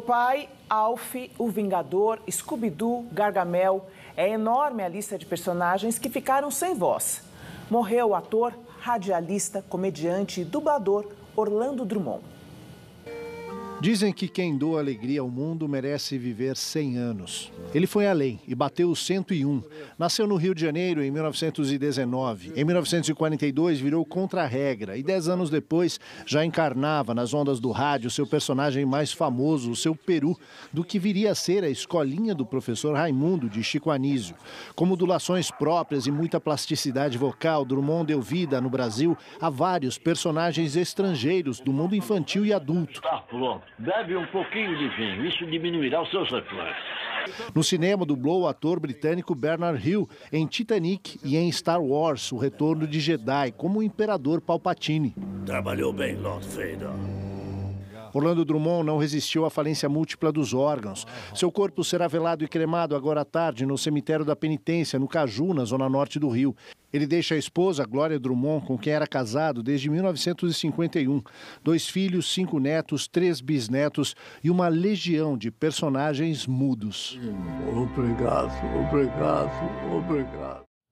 Popeye, Alf, o Vingador, Scooby-Doo, Gargamel. É enorme a lista de personagens que ficaram sem voz. Morreu o ator, radialista, comediante e dublador Orlando Drummond. Dizem que quem doa alegria ao mundo merece viver 100 anos. Ele foi além e bateu os 101. Nasceu no Rio de Janeiro em 1919. Em 1942 virou contra-regra e 10 anos depois já encarnava nas ondas do rádio seu personagem mais famoso, o seu Peru, do que viria a ser a escolinha do professor Raimundo de Chico Anísio. Com modulações próprias e muita plasticidade vocal, Drummond deu vida no Brasil a vários personagens estrangeiros do mundo infantil e adulto. Tá pronto. Bebe um pouquinho de vinho, isso diminuirá os seus reflexos. No cinema, dublou o ator britânico Bernard Hill em Titanic e em Star Wars, O Retorno de Jedi, como o Imperador Palpatine. Trabalhou bem, Lord Vader. Orlando Drummond não resistiu à falência múltipla dos órgãos. Seu corpo será velado e cremado agora à tarde no cemitério da Penitência, no Caju, na zona norte do Rio. Ele deixa a esposa, Glória Drummond, com quem era casado desde 1951, dois filhos, cinco netos, três bisnetos e uma legião de personagens mudos. Obrigado, obrigado, obrigado.